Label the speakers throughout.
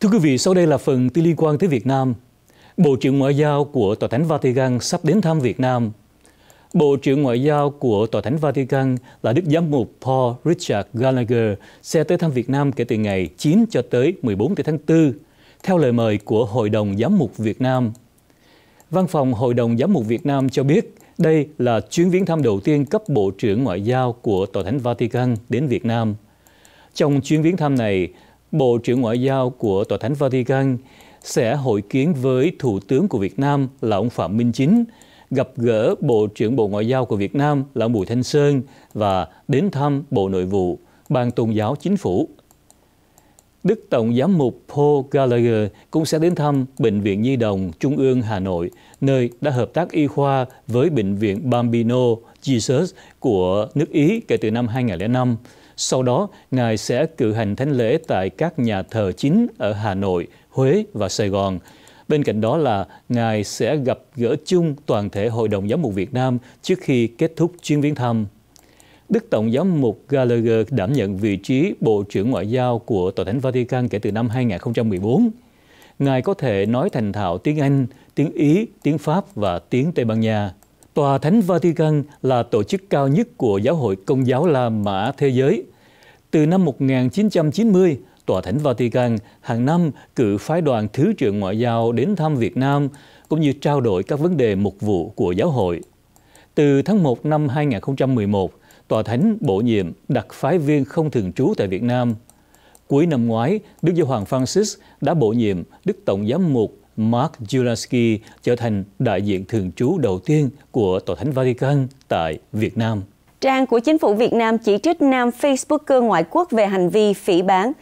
Speaker 1: Thưa quý vị, sau đây là phần tin liên quan tới Việt Nam. Bộ trưởng Ngoại giao của Tòa Thánh Vatican sắp đến thăm Việt Nam. Bộ trưởng Ngoại giao của Tòa Thánh Vatican là Đức Giám mục Paul Richard Gallagher sẽ tới thăm Việt Nam kể từ ngày 9 cho tới 14 tháng 4, theo lời mời của Hội đồng Giám mục Việt Nam. Văn phòng Hội đồng Giám mục Việt Nam cho biết đây là chuyến viếng thăm đầu tiên cấp Bộ trưởng Ngoại giao của Tòa Thánh Vatican đến Việt Nam. Trong chuyến viếng thăm này, Bộ trưởng Ngoại giao của Tòa thánh Vatican sẽ hội kiến với Thủ tướng của Việt Nam là ông Phạm Minh Chính, gặp gỡ Bộ trưởng Bộ Ngoại giao của Việt Nam là ông Bùi Thanh Sơn và đến thăm Bộ Nội vụ, Ban Tôn giáo Chính phủ. Đức Tổng giám mục Paul Gallagher cũng sẽ đến thăm Bệnh viện Nhi đồng Trung ương Hà Nội, nơi đã hợp tác y khoa với Bệnh viện Bambino Jesus của nước Ý kể từ năm 2005 sau đó, Ngài sẽ cử hành thánh lễ tại các nhà thờ chính ở Hà Nội, Huế và Sài Gòn. Bên cạnh đó là Ngài sẽ gặp gỡ chung toàn thể Hội đồng Giám mục Việt Nam trước khi kết thúc chuyến viếng thăm. Đức Tổng giám mục Gallagher đảm nhận vị trí Bộ trưởng Ngoại giao của Tòa Thánh Vatican kể từ năm 2014. Ngài có thể nói thành thạo tiếng Anh, tiếng Ý, tiếng Pháp và tiếng Tây Ban Nha. Tòa Thánh Vatican là tổ chức cao nhất của Giáo hội Công giáo La Mã thế giới từ năm 1990, Tòa Thánh Vatican hàng năm cử phái đoàn Thứ trưởng Ngoại giao đến thăm Việt Nam, cũng như trao đổi các vấn đề mục vụ của giáo hội. Từ tháng 1 năm 2011, Tòa Thánh bổ nhiệm đặc phái viên không thường trú tại Việt Nam. Cuối năm ngoái, Đức Giáo Hoàng Francis đã bổ nhiệm Đức Tổng giám mục Mark Julaski trở thành đại diện thường trú đầu tiên của Tòa Thánh Vatican tại Việt Nam.
Speaker 2: Trang của chính phủ Việt Nam chỉ trích nam Facebooker ngoại quốc về hành vi phỉ bán.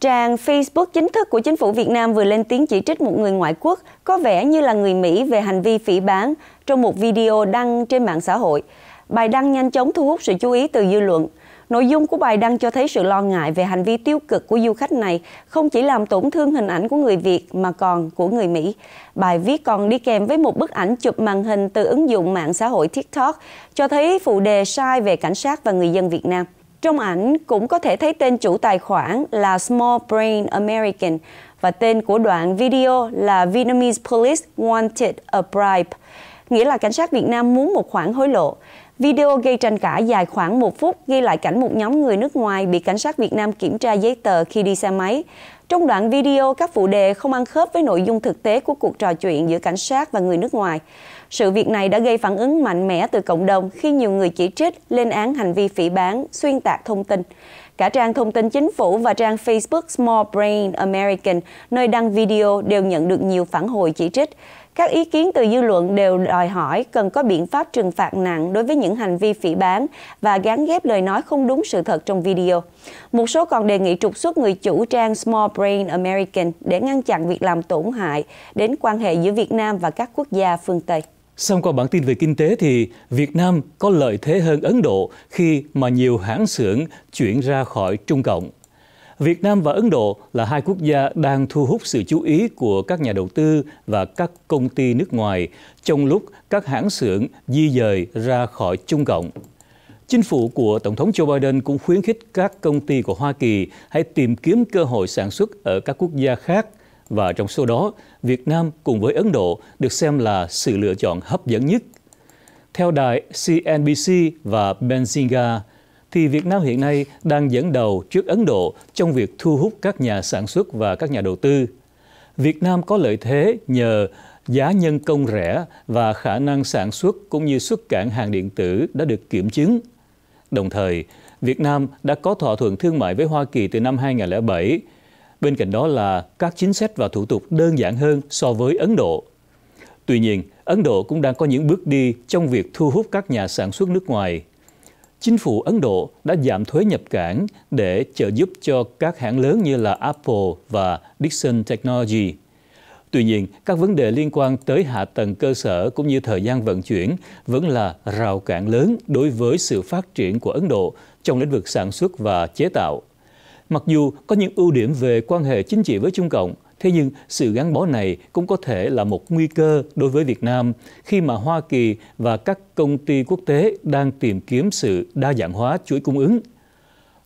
Speaker 2: Trang Facebook chính thức của chính phủ Việt Nam vừa lên tiếng chỉ trích một người ngoại quốc có vẻ như là người Mỹ về hành vi phỉ bán trong một video đăng trên mạng xã hội. Bài đăng nhanh chóng thu hút sự chú ý từ dư luận. Nội dung của bài đăng cho thấy sự lo ngại về hành vi tiêu cực của du khách này không chỉ làm tổn thương hình ảnh của người Việt mà còn của người Mỹ. Bài viết còn đi kèm với một bức ảnh chụp màn hình từ ứng dụng mạng xã hội TikTok cho thấy phụ đề sai về cảnh sát và người dân Việt Nam. Trong ảnh cũng có thể thấy tên chủ tài khoản là Small Brain American và tên của đoạn video là Vietnamese Police Wanted a Bribe – nghĩa là cảnh sát Việt Nam muốn một khoản hối lộ. Video gây tranh cãi dài khoảng một phút ghi lại cảnh một nhóm người nước ngoài bị cảnh sát Việt Nam kiểm tra giấy tờ khi đi xe máy. Trong đoạn video, các phụ đề không ăn khớp với nội dung thực tế của cuộc trò chuyện giữa cảnh sát và người nước ngoài. Sự việc này đã gây phản ứng mạnh mẽ từ cộng đồng khi nhiều người chỉ trích, lên án hành vi phỉ bán, xuyên tạc thông tin. Cả trang thông tin chính phủ và trang Facebook Small Brain American, nơi đăng video đều nhận được nhiều phản hồi chỉ trích. Các ý kiến từ dư luận đều đòi hỏi cần có biện pháp trừng phạt nặng đối với những hành vi phỉ bán và gắn ghép lời nói không đúng sự thật trong video. Một số còn đề nghị trục xuất người chủ trang Small Brain American để ngăn chặn việc làm tổn hại đến quan hệ giữa Việt Nam và các quốc gia phương Tây.
Speaker 1: Xong qua bản tin về kinh tế thì Việt Nam có lợi thế hơn Ấn Độ khi mà nhiều hãng xưởng chuyển ra khỏi Trung Cộng. Việt Nam và Ấn Độ là hai quốc gia đang thu hút sự chú ý của các nhà đầu tư và các công ty nước ngoài trong lúc các hãng xưởng di dời ra khỏi Trung Cộng. Chính phủ của Tổng thống Joe Biden cũng khuyến khích các công ty của Hoa Kỳ hãy tìm kiếm cơ hội sản xuất ở các quốc gia khác và trong số đó, Việt Nam cùng với Ấn Độ được xem là sự lựa chọn hấp dẫn nhất. Theo đài CNBC và Benzinga, thì Việt Nam hiện nay đang dẫn đầu trước Ấn Độ trong việc thu hút các nhà sản xuất và các nhà đầu tư. Việt Nam có lợi thế nhờ giá nhân công rẻ và khả năng sản xuất cũng như xuất cảng hàng điện tử đã được kiểm chứng. Đồng thời, Việt Nam đã có thỏa thuận thương mại với Hoa Kỳ từ năm 2007. Bên cạnh đó là các chính sách và thủ tục đơn giản hơn so với Ấn Độ. Tuy nhiên, Ấn Độ cũng đang có những bước đi trong việc thu hút các nhà sản xuất nước ngoài Chính phủ Ấn Độ đã giảm thuế nhập cảng để trợ giúp cho các hãng lớn như là Apple và Dixon Technology. Tuy nhiên, các vấn đề liên quan tới hạ tầng cơ sở cũng như thời gian vận chuyển vẫn là rào cản lớn đối với sự phát triển của Ấn Độ trong lĩnh vực sản xuất và chế tạo. Mặc dù có những ưu điểm về quan hệ chính trị với Trung Cộng – Thế nhưng sự gắn bó này cũng có thể là một nguy cơ đối với Việt Nam khi mà Hoa Kỳ và các công ty quốc tế đang tìm kiếm sự đa dạng hóa chuỗi cung ứng.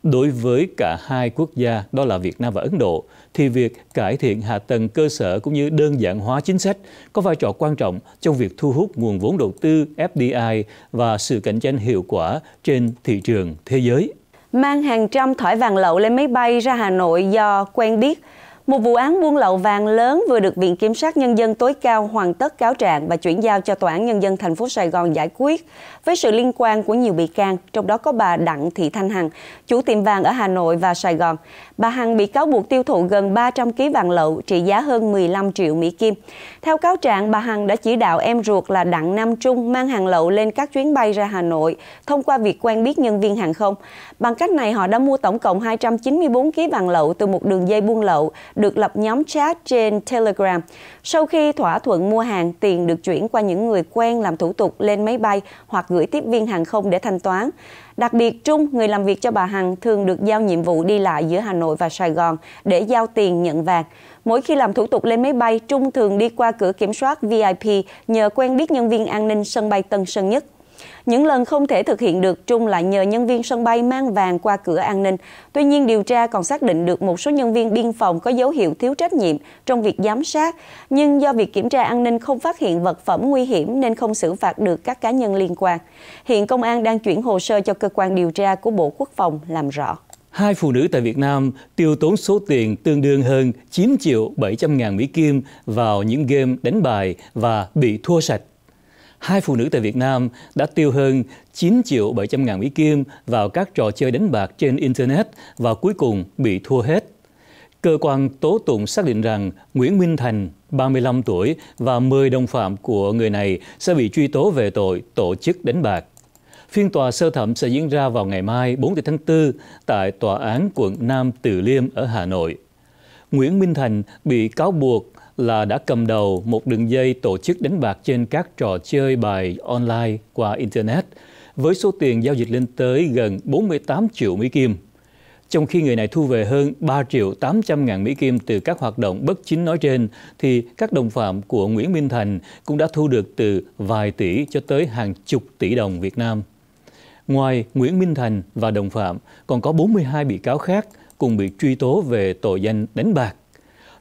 Speaker 1: Đối với cả hai quốc gia, đó là Việt Nam và Ấn Độ, thì việc cải thiện hạ tầng cơ sở cũng như đơn giản hóa chính sách có vai trò quan trọng trong việc thu hút nguồn vốn đầu tư FDI và sự cạnh tranh hiệu quả trên thị trường thế giới.
Speaker 2: Mang hàng trăm thỏi vàng lậu lên máy bay ra Hà Nội do quen biết, một vụ án buôn lậu vàng lớn vừa được Viện Kiểm sát Nhân dân tối cao hoàn tất cáo trạng và chuyển giao cho Tòa án Nhân dân thành phố Sài Gòn giải quyết với sự liên quan của nhiều bị can, trong đó có bà Đặng Thị Thanh Hằng, chủ tiệm vàng ở Hà Nội và Sài Gòn. Bà Hằng bị cáo buộc tiêu thụ gần 300 kg vàng lậu trị giá hơn 15 triệu Mỹ Kim. Theo cáo trạng, bà Hằng đã chỉ đạo em ruột là Đặng Nam Trung mang hàng lậu lên các chuyến bay ra Hà Nội thông qua việc quen biết nhân viên hàng không. Bằng cách này, họ đã mua tổng cộng 294 kg vàng lậu từ một đường dây buôn lậu được lập nhóm chat trên Telegram. Sau khi thỏa thuận mua hàng, tiền được chuyển qua những người quen làm thủ tục lên máy bay hoặc gửi tiếp viên hàng không để thanh toán. Đặc biệt, Trung, người làm việc cho bà Hằng, thường được giao nhiệm vụ đi lại giữa Hà Nội và Sài Gòn để giao tiền nhận vàng. Mỗi khi làm thủ tục lên máy bay, Trung thường đi qua cửa kiểm soát VIP nhờ quen biết nhân viên an ninh sân bay Tân Sơn Nhất. Những lần không thể thực hiện được, Trung lại nhờ nhân viên sân bay mang vàng qua cửa an ninh. Tuy nhiên, điều tra còn xác định được một số nhân viên biên phòng có dấu hiệu thiếu trách nhiệm trong việc giám sát, nhưng do việc kiểm tra an ninh không phát hiện vật phẩm nguy hiểm nên không xử phạt được các cá nhân liên quan. Hiện công an đang chuyển hồ sơ cho cơ quan điều tra của Bộ Quốc phòng làm rõ
Speaker 1: hai phụ nữ tại Việt Nam tiêu tốn số tiền tương đương hơn 9 triệu 700 ngàn Mỹ Kim vào những game đánh bài và bị thua sạch hai phụ nữ tại Việt Nam đã tiêu hơn 9 triệu 700 ngàn Mỹ Kim vào các trò chơi đánh bạc trên Internet và cuối cùng bị thua hết. Cơ quan tố tụng xác định rằng Nguyễn Minh Thành, 35 tuổi và 10 đồng phạm của người này sẽ bị truy tố về tội tổ chức đánh bạc. Phiên tòa sơ thẩm sẽ diễn ra vào ngày mai 4 tháng 4 tại Tòa án quận Nam Từ Liêm ở Hà Nội. Nguyễn Minh Thành bị cáo buộc là đã cầm đầu một đường dây tổ chức đánh bạc trên các trò chơi bài online qua Internet với số tiền giao dịch lên tới gần 48 triệu Mỹ Kim. Trong khi người này thu về hơn 3 triệu 800 ngàn Mỹ Kim từ các hoạt động bất chính nói trên, thì các đồng phạm của Nguyễn Minh Thành cũng đã thu được từ vài tỷ cho tới hàng chục tỷ đồng Việt Nam. Ngoài Nguyễn Minh Thành và đồng phạm, còn có 42 bị cáo khác cùng bị truy tố về tội danh đánh bạc.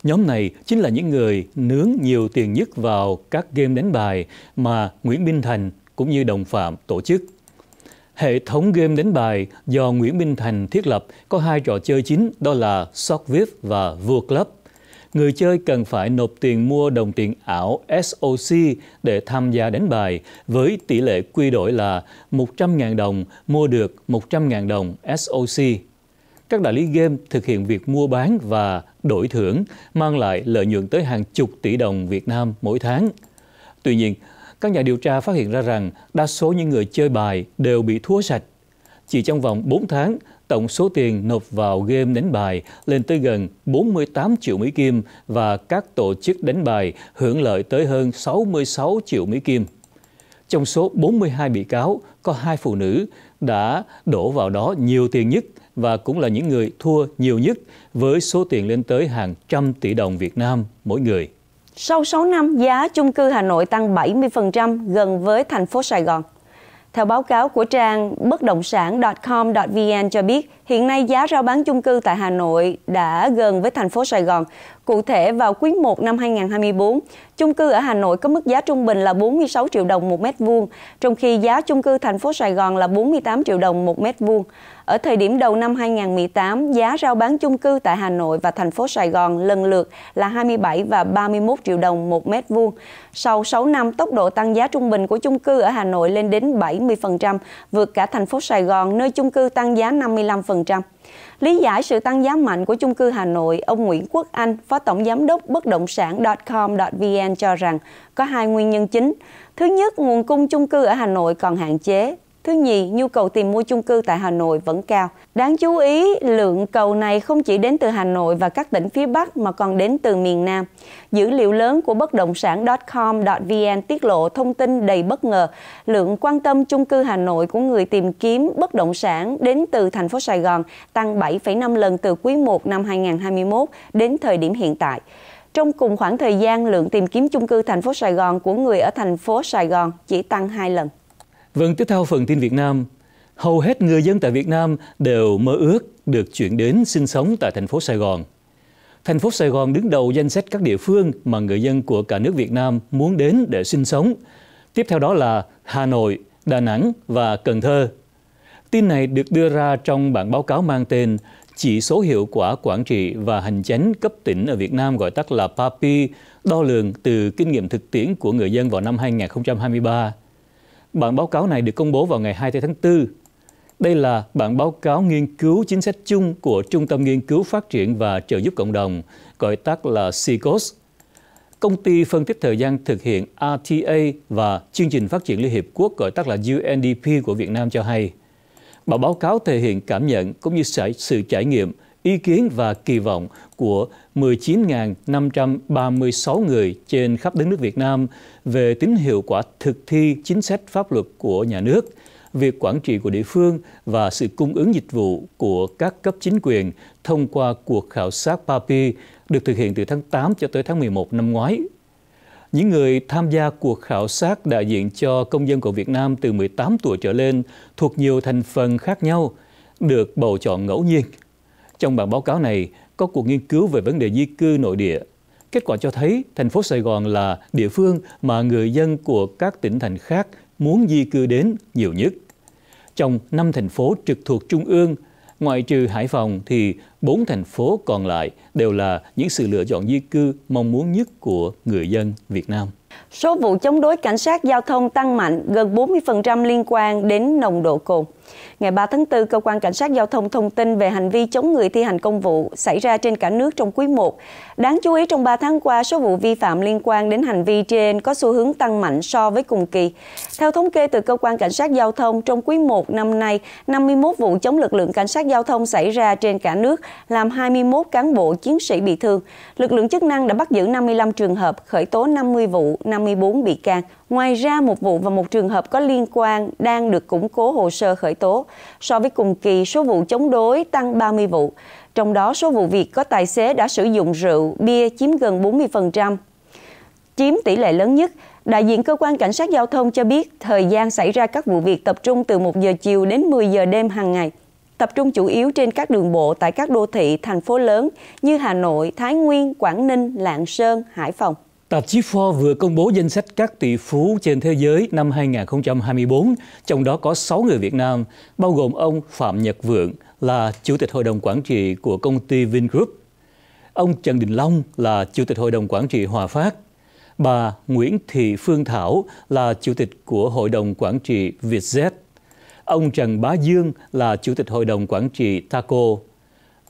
Speaker 1: Nhóm này chính là những người nướng nhiều tiền nhất vào các game đánh bài mà Nguyễn Minh Thành cũng như đồng phạm tổ chức. Hệ thống game đánh bài do Nguyễn Minh Thành thiết lập có hai trò chơi chính đó là Shot VIP và Vua Club. Người chơi cần phải nộp tiền mua đồng tiền ảo SOC để tham gia đánh bài với tỷ lệ quy đổi là 100.000 đồng mua được 100.000 đồng SOC các đại lý game thực hiện việc mua bán và đổi thưởng mang lại lợi nhuận tới hàng chục tỷ đồng Việt Nam mỗi tháng. Tuy nhiên, các nhà điều tra phát hiện ra rằng đa số những người chơi bài đều bị thua sạch. Chỉ trong vòng 4 tháng, tổng số tiền nộp vào game đánh bài lên tới gần 48 triệu Mỹ Kim và các tổ chức đánh bài hưởng lợi tới hơn 66 triệu Mỹ Kim. Trong số 42 bị cáo, có hai phụ nữ đã đổ vào đó nhiều tiền nhất – và cũng là những người thua nhiều nhất với số tiền lên tới hàng trăm tỷ đồng Việt Nam mỗi người.
Speaker 2: Sau 6 năm, giá chung cư Hà Nội tăng 70% gần với thành phố Sài Gòn. Theo báo cáo của trang bất động sản.com.vn cho biết, Hiện nay giá rao bán chung cư tại Hà Nội đã gần với thành phố Sài Gòn. Cụ thể vào quý 1 năm 2024, chung cư ở Hà Nội có mức giá trung bình là 46 triệu đồng một mét vuông, trong khi giá chung cư thành phố Sài Gòn là 48 triệu đồng một mét vuông. Ở thời điểm đầu năm 2018, giá rao bán chung cư tại Hà Nội và thành phố Sài Gòn lần lượt là 27 và 31 triệu đồng một mét vuông. Sau 6 năm, tốc độ tăng giá trung bình của chung cư ở Hà Nội lên đến 70%, vượt cả thành phố Sài Gòn nơi chung cư tăng giá 55%. Lý giải sự tăng giá mạnh của chung cư Hà Nội, ông Nguyễn Quốc Anh, Phó Tổng Giám đốc Bất Động Sản.com.vn cho rằng có hai nguyên nhân chính. Thứ nhất, nguồn cung chung cư ở Hà Nội còn hạn chế. Thứ nhì, nhu cầu tìm mua chung cư tại Hà Nội vẫn cao. Đáng chú ý, lượng cầu này không chỉ đến từ Hà Nội và các tỉnh phía Bắc mà còn đến từ miền Nam. Dữ liệu lớn của bất động sản.com.vn tiết lộ thông tin đầy bất ngờ. Lượng quan tâm chung cư Hà Nội của người tìm kiếm bất động sản đến từ thành phố Sài Gòn tăng 7,5 lần từ quý 1 năm 2021 đến thời điểm hiện tại. Trong cùng khoảng thời gian, lượng tìm kiếm chung cư thành phố Sài Gòn của người ở thành phố Sài Gòn chỉ tăng 2 lần.
Speaker 1: Vâng, tiếp theo phần tin Việt Nam. Hầu hết người dân tại Việt Nam đều mơ ước được chuyển đến sinh sống tại thành phố Sài Gòn. Thành phố Sài Gòn đứng đầu danh sách các địa phương mà người dân của cả nước Việt Nam muốn đến để sinh sống. Tiếp theo đó là Hà Nội, Đà Nẵng và Cần Thơ. Tin này được đưa ra trong bản báo cáo mang tên Chỉ số hiệu quả quản trị và hành chánh cấp tỉnh ở Việt Nam gọi tắt là PAPI, đo lường từ kinh nghiệm thực tiễn của người dân vào năm 2023. Bản báo cáo này được công bố vào ngày 2 tháng 4. Đây là bản báo cáo nghiên cứu chính sách chung của Trung tâm Nghiên cứu Phát triển và Trợ giúp Cộng đồng, gọi tắt là CICOS. Công ty phân tích thời gian thực hiện RTA và Chương trình Phát triển Liên Hiệp Quốc gọi tắt là UNDP của Việt Nam cho hay. Bản báo cáo thể hiện cảm nhận cũng như sự trải nghiệm ý kiến và kỳ vọng của 19.536 người trên khắp đất nước Việt Nam về tính hiệu quả thực thi chính sách pháp luật của nhà nước, việc quản trị của địa phương và sự cung ứng dịch vụ của các cấp chính quyền thông qua cuộc khảo sát PAPI được thực hiện từ tháng 8 cho tới tháng 11 năm ngoái những người tham gia cuộc khảo sát đại diện cho công dân của Việt Nam từ 18 tuổi trở lên thuộc nhiều thành phần khác nhau được bầu chọn ngẫu nhiên. Trong bản báo cáo này có cuộc nghiên cứu về vấn đề di cư nội địa. Kết quả cho thấy thành phố Sài Gòn là địa phương mà người dân của các tỉnh thành khác muốn di cư đến nhiều nhất. Trong năm thành phố trực thuộc Trung ương, ngoại trừ Hải Phòng thì bốn thành phố còn lại đều là những sự lựa chọn di cư mong muốn nhất của người dân Việt Nam.
Speaker 2: Số vụ chống đối cảnh sát giao thông tăng mạnh gần 40% liên quan đến nồng độ cồn. Ngày 3 tháng 4, Cơ quan Cảnh sát Giao thông thông tin về hành vi chống người thi hành công vụ xảy ra trên cả nước trong quý 1. Đáng chú ý, trong 3 tháng qua, số vụ vi phạm liên quan đến hành vi trên có xu hướng tăng mạnh so với cùng kỳ. Theo thống kê từ Cơ quan Cảnh sát Giao thông, trong quý 1 năm nay, 51 vụ chống lực lượng cảnh sát giao thông xảy ra trên cả nước, làm 21 cán bộ chiến sĩ bị thương. Lực lượng chức năng đã bắt giữ 55 trường hợp, khởi tố 50 vụ, 54 bị can. Ngoài ra, một vụ và một trường hợp có liên quan đang được củng cố hồ sơ khởi tố. So với cùng kỳ, số vụ chống đối tăng 30 vụ. Trong đó, số vụ việc có tài xế đã sử dụng rượu, bia chiếm gần 40%, chiếm tỷ lệ lớn nhất. Đại diện cơ quan cảnh sát giao thông cho biết, thời gian xảy ra các vụ việc tập trung từ 1 giờ chiều đến 10 giờ đêm hàng ngày tập trung chủ yếu trên các đường bộ tại các đô thị, thành phố lớn như Hà Nội, Thái Nguyên, Quảng Ninh, Lạng Sơn, Hải Phòng.
Speaker 1: Tạp chí Forbes vừa công bố danh sách các tỷ phú trên thế giới năm 2024, trong đó có 6 người Việt Nam, bao gồm ông Phạm Nhật Vượng là Chủ tịch Hội đồng Quản trị của công ty Vingroup, ông Trần Đình Long là Chủ tịch Hội đồng Quản trị Hòa Phát, bà Nguyễn Thị Phương Thảo là Chủ tịch của Hội đồng Quản trị Vietjet, ông Trần Bá Dương là Chủ tịch Hội đồng Quản trị Taco,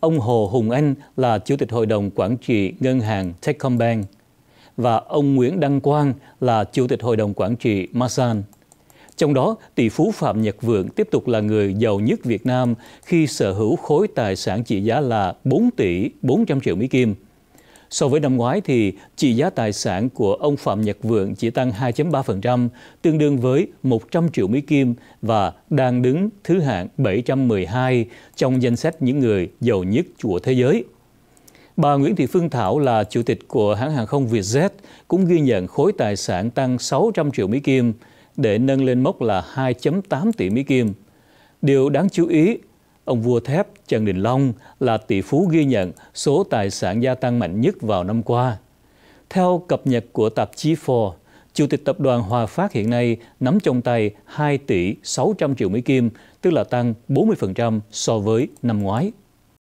Speaker 1: ông Hồ Hùng Anh là Chủ tịch Hội đồng Quản trị Ngân hàng Techcombank, và ông Nguyễn Đăng Quang là Chủ tịch Hội đồng Quản trị Masan. Trong đó, tỷ phú Phạm Nhật Vượng tiếp tục là người giàu nhất Việt Nam khi sở hữu khối tài sản trị giá là 4 tỷ 400 triệu Mỹ Kim. So với năm ngoái thì trị giá tài sản của ông Phạm Nhật Vượng chỉ tăng 2.3%, tương đương với 100 triệu Mỹ Kim và đang đứng thứ hạng 712 trong danh sách những người giàu nhất của thế giới. Bà Nguyễn Thị Phương Thảo là chủ tịch của hãng hàng không Vietjet cũng ghi nhận khối tài sản tăng 600 triệu Mỹ Kim để nâng lên mốc là 2.8 tỷ Mỹ Kim. Điều đáng chú ý, ông vua thép Trần Đình Long là tỷ phú ghi nhận số tài sản gia tăng mạnh nhất vào năm qua. Theo cập nhật của tạp chí Forbes, Chủ tịch tập đoàn Hòa Phát hiện nay nắm trong tay 2 tỷ 600 triệu Mỹ Kim, tức là tăng 40% so với năm ngoái.